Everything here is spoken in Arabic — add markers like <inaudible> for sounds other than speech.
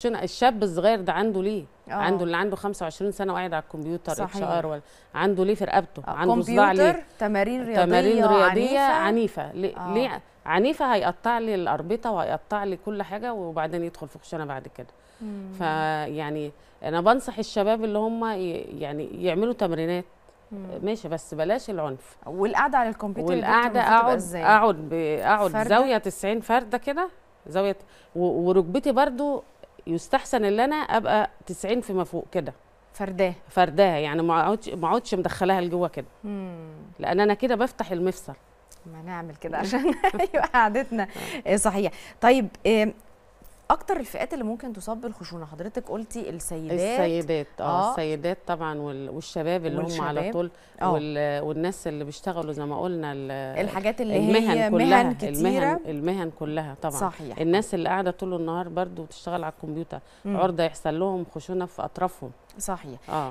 عشان الشاب الصغير ده عنده ليه أوه. عنده اللي عنده 25 سنه وقاعد على الكمبيوتر اتش ار ولا عنده ليه في رقبته آه، عنده صداع ليه تمارين رياضيه تمارين رياضيه عنيفه, عنيفة. ليه, أوه. عنيفه هيقطع لي الاربطه وهيقطع لي كل حاجه وبعدين يدخل في خشونه بعد كده فيعني انا بنصح الشباب اللي هم يعني يعملوا تمرينات ماشي بس بلاش العنف والقعده على الكمبيوتر والقعده اقعد اقعد اقعد زاويه 90 فرده كده زاويه وركبتي برده يستحسن ان انا ابقى 90 فيما فوق كده فرداه فرداه يعني ما اقعدش ما اقعدش مدخلاها لجوه كده لان انا كده بفتح المفصل ما نعمل كده عشان <laughs> يبقى أيوة، قعدتنا آه. آه، صحيح طيب اكتر الفئات اللي ممكن تصاب بالخشونه حضرتك قلتي السيدات السيدات اه, آه. السيدات طبعا والشباب اللي والشباب. هم على طول آه. وال... والناس اللي بيشتغلوا زي ما قلنا الحاجات اللي المهن هي كلها مهن كتيرة. المهن المهن كلها طبعا صحيح. الناس اللي قاعده طول النهار برضو بتشتغل على الكمبيوتر عرضه يحصل لهم خشونه في اطرافهم صحيح آه.